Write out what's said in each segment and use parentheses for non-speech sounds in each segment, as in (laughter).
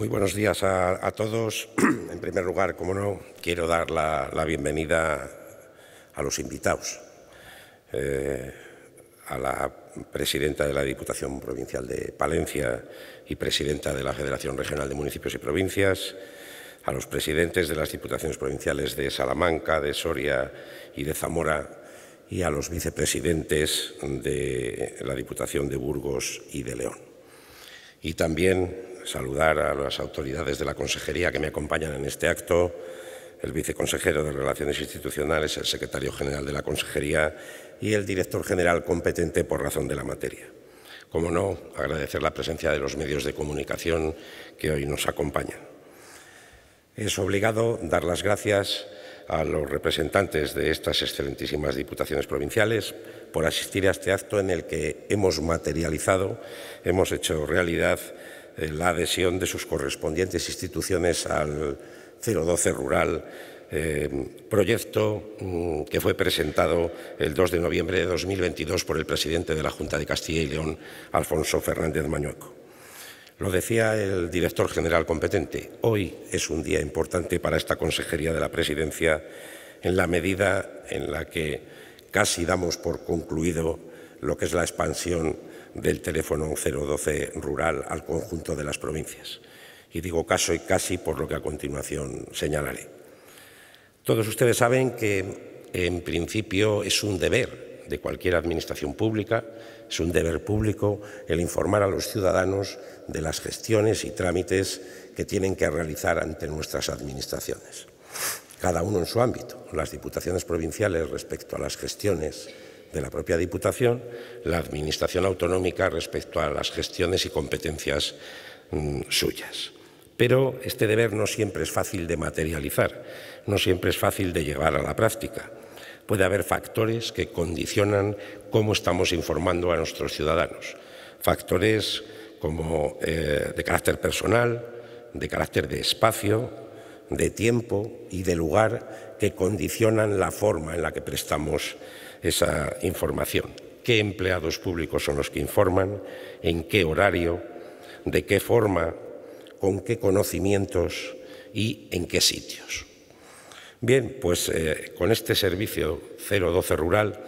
Muy buenos días a, todos. (clears throat) En primer lugar, como no, quiero dar la, bienvenida a los invitados, eh, a la presidenta de la Diputación Provincial de Palencia y presidenta de la Federación Regional de Municipios y Provincias, a los presidentes de las Diputaciones Provinciales de Salamanca, de Soria y de Zamora, y a los vicepresidentes de la Diputación de Burgos y de León. Y también saludar a las autoridades de la Consejería que me acompañan en este acto, el viceconsejero de Relaciones Institucionales, el secretario general de la Consejería y el director general competente por razón de la materia. Como no, agradecer la presencia de los medios de comunicación que hoy nos acompañan. Es obligado dar las gracias a los representantes de estas excelentísimas diputaciones provinciales por asistir a este acto en el que hemos materializado, hemos hecho realidad eh, la adhesión de sus correspondientes instituciones al 012 Rural, eh, proyecto mm, que fue presentado el 2 de noviembre de 2022 por el presidente de la Junta de Castilla y León, Alfonso Fernández Mañueco. Lo decía el director general competente, hoy es un día importante para esta Consejería de la Presidencia en la medida en la que casi damos por concluido lo que es la expansión del teléfono 012 rural al conjunto de las provincias. Y digo caso y casi por lo que a continuación señalaré. Todos ustedes saben que en principio es un deber de cualquier administración pública, es un deber público el informar a los ciudadanos de las gestiones y trámites que tienen que realizar ante nuestras administraciones cada uno en su ámbito, las diputaciones provinciales respecto a las gestiones de la propia Diputación, la Administración Autonómica respecto a las gestiones y competencias mm, suyas. Pero este deber no siempre es fácil de materializar, no siempre es fácil de llevar a la práctica. Puede haber factores que condicionan cómo estamos informando a nuestros ciudadanos. Factores como eh, de carácter personal, de carácter de espacio, de tiempo y de lugar que condicionan la forma en la que prestamos esa información. ¿Qué empleados públicos son los que informan? ¿En qué horario? ¿De qué forma? ¿Con qué conocimientos? ¿Y en qué sitios? Bien, pues eh, con este servicio 012 Rural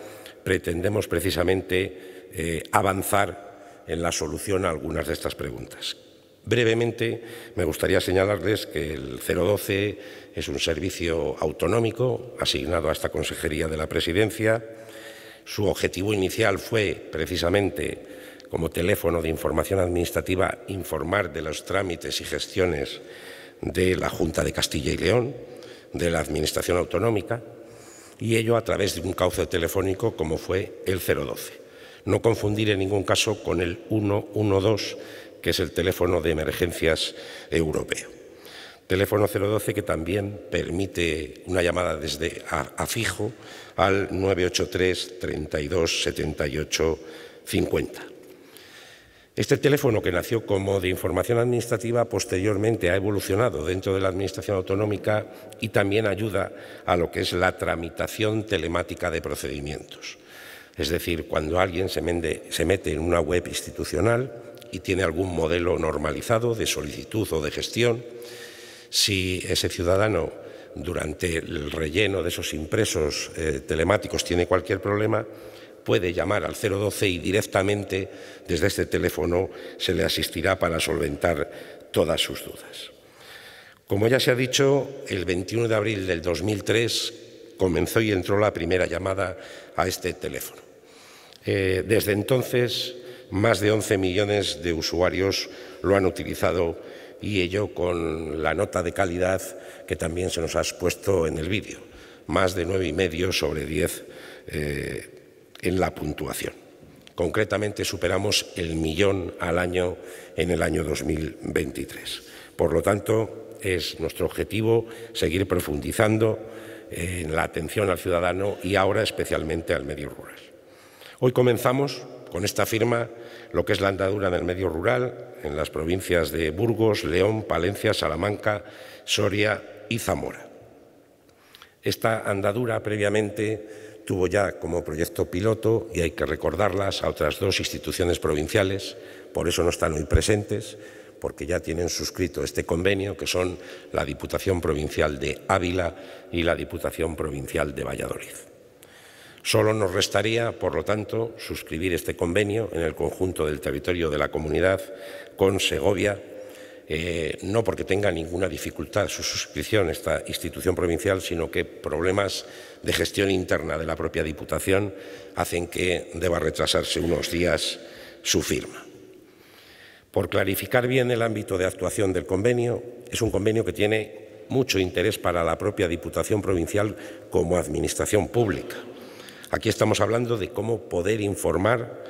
pretendemos precisamente eh, avanzar en la solución a algunas de estas preguntas. Brevemente, me gustaría señalarles que el 012 es un servicio autonómico asignado a esta Consejería de la Presidencia. Su objetivo inicial fue, precisamente, como teléfono de información administrativa, informar de los trámites y gestiones de la Junta de Castilla y León, de la Administración Autonómica, y ello a través de un cauce telefónico como fue el 012 no confundir en ningún caso con el 112, que es el teléfono de emergencias europeo. Teléfono 012 que también permite una llamada desde a, fijo al 983 32 78 50. Este teléfono, que nació como de información administrativa, posteriormente ha evolucionado dentro de la Administración autonómica y también ayuda a lo que es la tramitación telemática de procedimientos. Es decir, cuando alguien se, mete en una web institucional y tiene algún modelo normalizado de solicitud o de gestión, si ese ciudadano durante el relleno de esos impresos eh, telemáticos tiene cualquier problema, puede llamar al 012 y directamente desde este teléfono se le asistirá para solventar todas sus dudas. Como ya se ha dicho, el 21 de abril del 2003 comenzó y entró la primera llamada a este teléfono. Eh, desde entonces, más de 11 millones de usuarios lo han utilizado y ello con la nota de calidad que también se nos ha expuesto en el vídeo, más de 9,5 sobre 10 eh, en la puntuación. Concretamente superamos el millón al año en el año 2023. Por lo tanto, es nuestro objetivo seguir profundizando en la atención al ciudadano y ahora especialmente al medio rural. Hoy comenzamos con esta firma lo que es la andadura del medio rural en las provincias de Burgos, León, Palencia, Salamanca, Soria y Zamora. Esta andadura previamente tuvo ya como proyecto piloto, y hay que recordarlas, a otras dos instituciones provinciales, por eso no están hoy presentes, porque ya tienen suscrito este convenio, que son la Diputación Provincial de Ávila y la Diputación Provincial de Valladolid. Solo nos restaría, por lo tanto, suscribir este convenio en el conjunto del territorio de la comunidad con Segovia, eh, no porque tenga ninguna dificultad su suscripción esta institución provincial, sino que problemas de gestión interna de la propia Diputación hacen que deba retrasarse unos días su firma por clarificar bien el ámbito de actuación del convenio, es un convenio que tiene mucho interés para la propia Diputación Provincial como Administración Pública. Aquí estamos hablando de cómo poder informar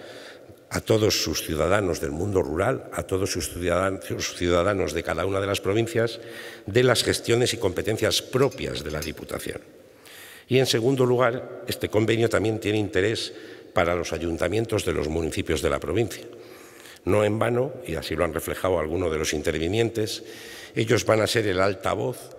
a todos sus ciudadanos del mundo rural, a todos sus ciudadanos, de cada una de las provincias, de las gestiones y competencias propias de la Diputación. Y, en segundo lugar, este convenio también tiene interés para los ayuntamientos de los municipios de la provincia. No en vano, y así lo han reflejado algunos de los intervinientes, ellos van a ser el altavoz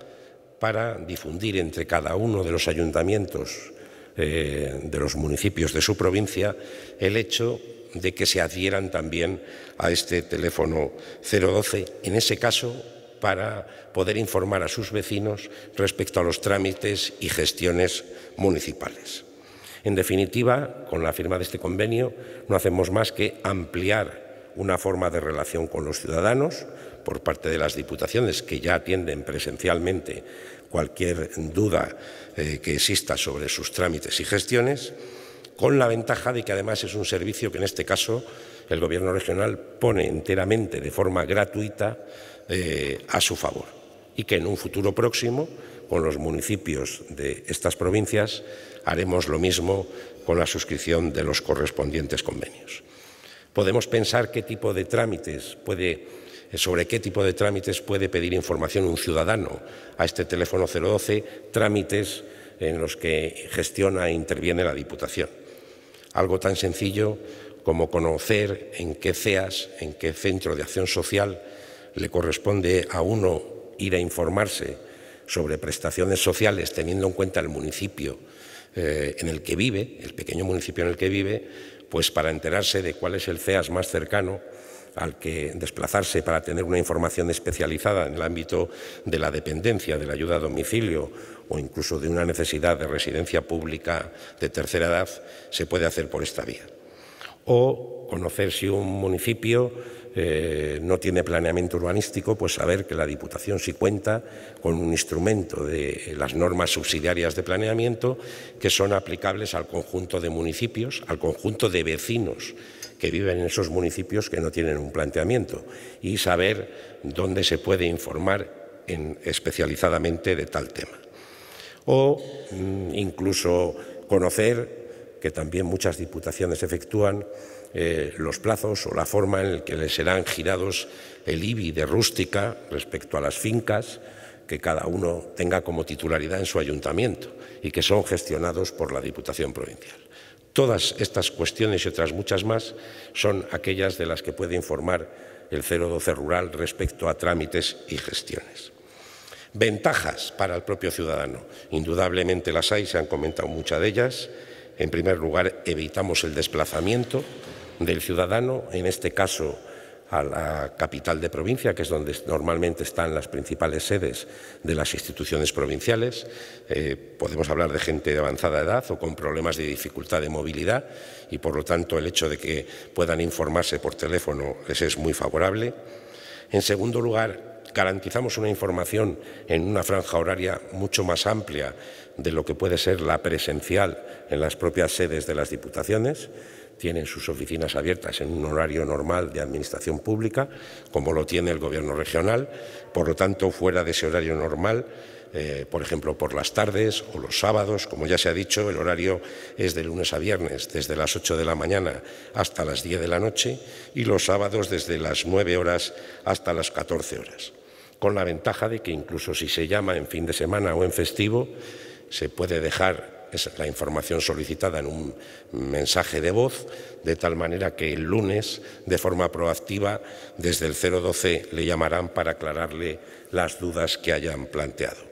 para difundir entre cada uno de los ayuntamientos eh, de los municipios de su provincia el hecho de que se adhieran también a este teléfono 012, en ese caso para poder informar a sus vecinos respecto a los trámites y gestiones municipales. En definitiva, con la firma de este convenio no hacemos más que ampliar una forma de relación con los ciudadanos por parte de las diputaciones que ya atienden presencialmente cualquier duda eh, que exista sobre sus trámites y gestiones, con la ventaja de que además es un servicio que en este caso el Gobierno regional pone enteramente de forma gratuita eh, a su favor y que en un futuro próximo con los municipios de estas provincias haremos lo mismo con la suscripción de los correspondientes convenios. Podemos pensar qué tipo de trámites puede, eh, sobre qué tipo de trámites puede pedir información un ciudadano a este teléfono 012, trámites en los que gestiona e interviene la Diputación. Algo tan sencillo como conocer en qué CEAS, en qué centro de acción social le corresponde a uno ir a informarse sobre prestaciones sociales teniendo en cuenta el municipio eh, en el que vive, el pequeño municipio en el que vive, pues para enterarse de cuál es el CEAS más cercano al que desplazarse para tener una información especializada en el ámbito de la dependencia, de la ayuda a domicilio o incluso de una necesidad de residencia pública de tercera edad, se puede hacer por esta vía. O conocer si un municipio eh, no tiene planeamiento urbanístico, pues saber que la Diputación sí cuenta con un instrumento de las normas subsidiarias de planeamiento que son aplicables al conjunto de municipios, al conjunto de vecinos que viven en esos municipios que no tienen un planteamiento y saber dónde se puede informar especializadamente de tal tema. O mm, incluso conocer, que también muchas diputaciones efectúan, eh, los plazos o la forma en que le serán girados el IBI de rústica respecto a las fincas que cada uno tenga como titularidad en su ayuntamiento y que son gestionados por la Diputación Provincial. Todas estas cuestiones y otras muchas más son aquellas de las que puede informar el 012 Rural respecto a trámites y gestiones. Ventajas para el propio ciudadano. Indudablemente las hay, se han comentado muchas de ellas. En primer lugar, evitamos el desplazamiento del ciudadano, en este caso a la capital de provincia, que es donde normalmente están las principales sedes de las instituciones provinciales. Eh, podemos hablar de gente de avanzada edad o con problemas de dificultad de movilidad y, por lo tanto, el hecho de que puedan informarse por teléfono les es muy favorable. En segundo lugar, garantizamos una información en una franja horaria mucho más amplia de lo que puede ser la presencial en las propias sedes de las diputaciones tienen sus oficinas abiertas en un horario normal de administración pública, como lo tiene el Gobierno regional. Por lo tanto, fuera de ese horario normal, eh, por ejemplo, por las tardes o los sábados. Como ya se ha dicho, el horario es de lunes a viernes, desde las 8 de la mañana hasta las 10 de la noche, y los sábados desde las 9 horas hasta las 14 horas. Con la ventaja de que incluso si se llama en fin de semana o en festivo, se puede dejar es la información solicitada en un mensaje de voz, de tal manera que el lunes, de forma proactiva, desde el 012 le llamarán para aclararle las dudas que hayan planteado.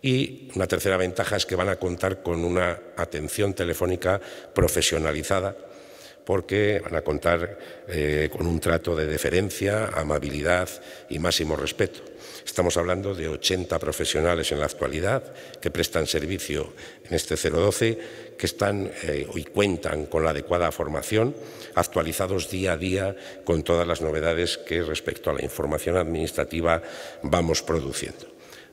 Y una tercera ventaja es que van a contar con una atención telefónica profesionalizada porque van a contar eh, con un trato de deferencia, amabilidad y máximo respeto. Estamos hablando de 80 profesionales en la actualidad que prestan servicio en este 012, que están eh, y cuentan con la adecuada formación, actualizados día a día con todas las novedades que respecto a la información administrativa vamos produciendo.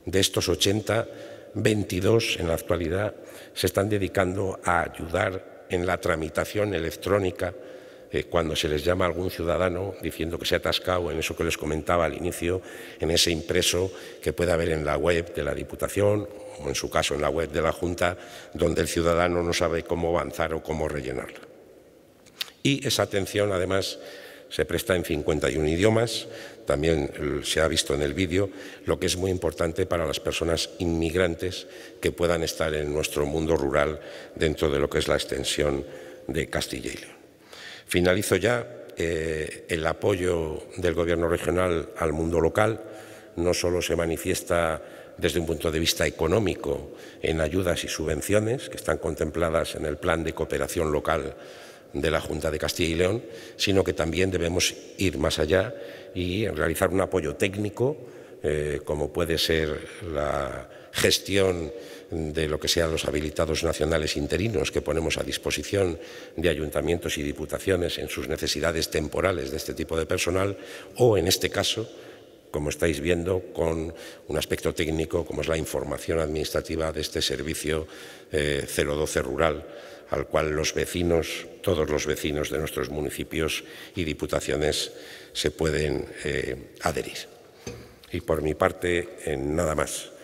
De estos 80, 22 en la actualidad se están dedicando a ayudar en la tramitación electrónica eh, cuando se les llama a algún ciudadano diciendo que se ha atascado en eso que les comentaba al inicio, en ese impreso que puede haber en la web de la Diputación o en su caso en la web de la Junta, donde el ciudadano no sabe cómo avanzar o cómo rellenarla. Y esa atención, además, se presta en 51 idiomas, también se ha visto en el vídeo, lo que es muy importante para las personas inmigrantes que puedan estar en nuestro mundo rural dentro de lo que es la extensión de Castilla y León. Finalizo ya eh, el apoyo del Gobierno regional al mundo local. No solo se manifiesta desde un punto de vista económico en ayudas y subvenciones que están contempladas en el Plan de Cooperación Local de la Junta de Castilla y León, sino que también debemos ir más allá y realizar un apoyo técnico, eh, como puede ser la gestión de lo que sean los habilitados nacionales interinos que ponemos a disposición de ayuntamientos y diputaciones en sus necesidades temporales de este tipo de personal o, en este caso, como estáis viendo, con un aspecto técnico como es la información administrativa de este servicio 012 eh, rural, al cual los vecinos, todos los vecinos de nuestros municipios y diputaciones se pueden eh, adherir. Y por mi parte, eh, nada más.